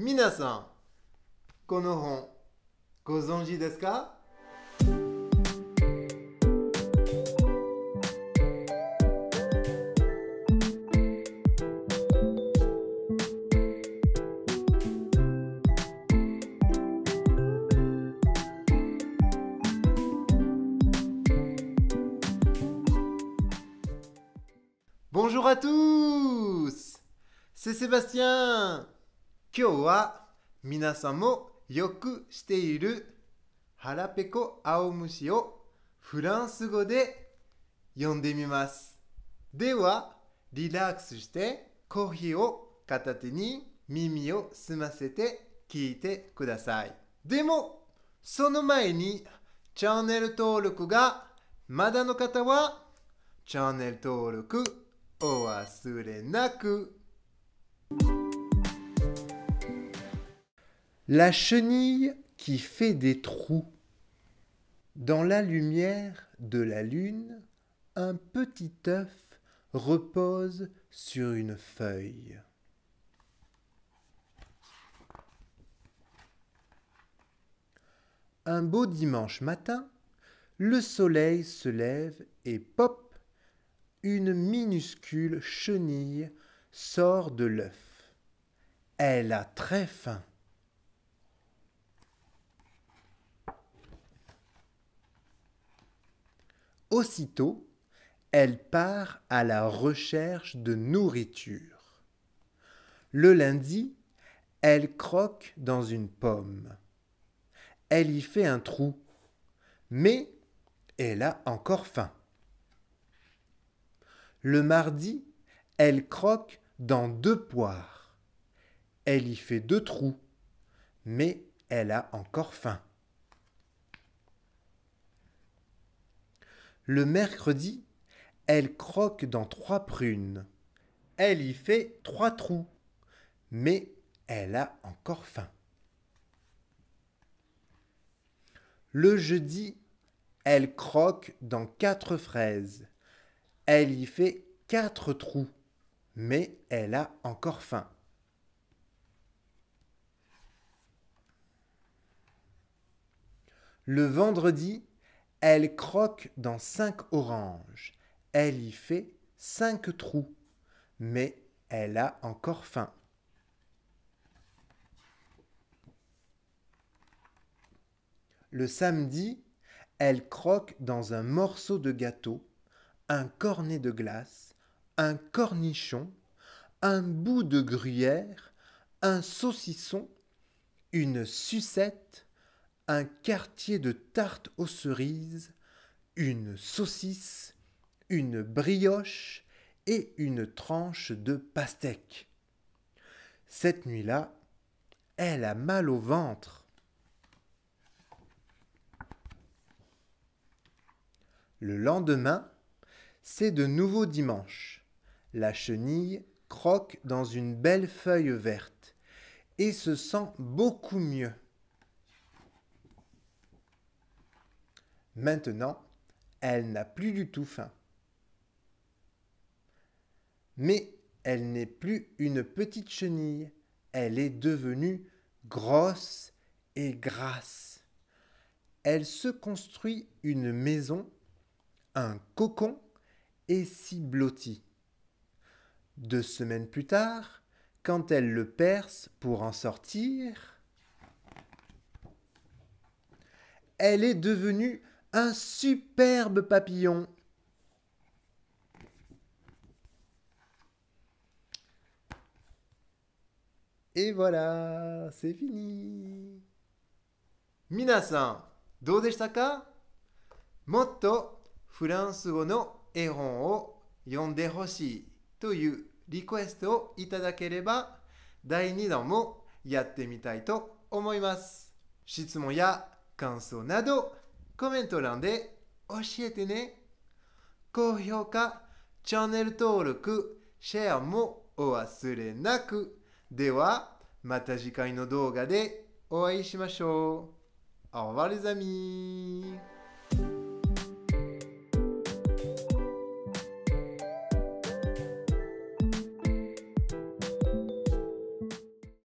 Minasan, konohon, gozonji des Bonjour à tous C'est Sébastien 今日は皆さんもよくしている腹ペコ青虫をフランス語で読んでみます。では、リラックスしてコーヒーを片手に耳を澄ませて聞いてください。でも、その前にチャンネル登録がまだの方はチャンネル登録お忘れなく。La chenille qui fait des trous. Dans la lumière de la lune, un petit œuf repose sur une feuille. Un beau dimanche matin, le soleil se lève et pop, une minuscule chenille sort de l'œuf. Elle a très faim. Aussitôt, elle part à la recherche de nourriture. Le lundi, elle croque dans une pomme. Elle y fait un trou, mais elle a encore faim. Le mardi, elle croque dans deux poires. Elle y fait deux trous, mais elle a encore faim. Le mercredi, elle croque dans trois prunes. Elle y fait trois trous. Mais elle a encore faim. Le jeudi, elle croque dans quatre fraises. Elle y fait quatre trous, mais elle a encore faim. Le vendredi, elle croque dans cinq oranges. Elle y fait cinq trous. Mais elle a encore faim. Le samedi, elle croque dans un morceau de gâteau, un cornet de glace, un cornichon, un bout de gruyère, un saucisson, une sucette, un quartier de tarte aux cerises, une saucisse, une brioche et une tranche de pastèque. Cette nuit-là, elle a mal au ventre. Le lendemain, c'est de nouveau dimanche. La chenille croque dans une belle feuille verte et se sent beaucoup mieux. Maintenant, elle n'a plus du tout faim. Mais elle n'est plus une petite chenille, elle est devenue grosse et grasse. Elle se construit une maison, un cocon et s'y blottit. Deux semaines plus tard, quand elle le perce pour en sortir, elle est devenue un superbe papillon. Et voilà, c'est fini. Minasan, do deshita ka? Motto Furansu go no eron o yonde hoshii to iu request o itadakereba 第2弾もやってみたいと思います。質問や感想などコメント欄で教えてね。高評価、チャンネル登録、シェアもお忘れなく。では、また次回の動画でお会いしましょう。au revoir les amis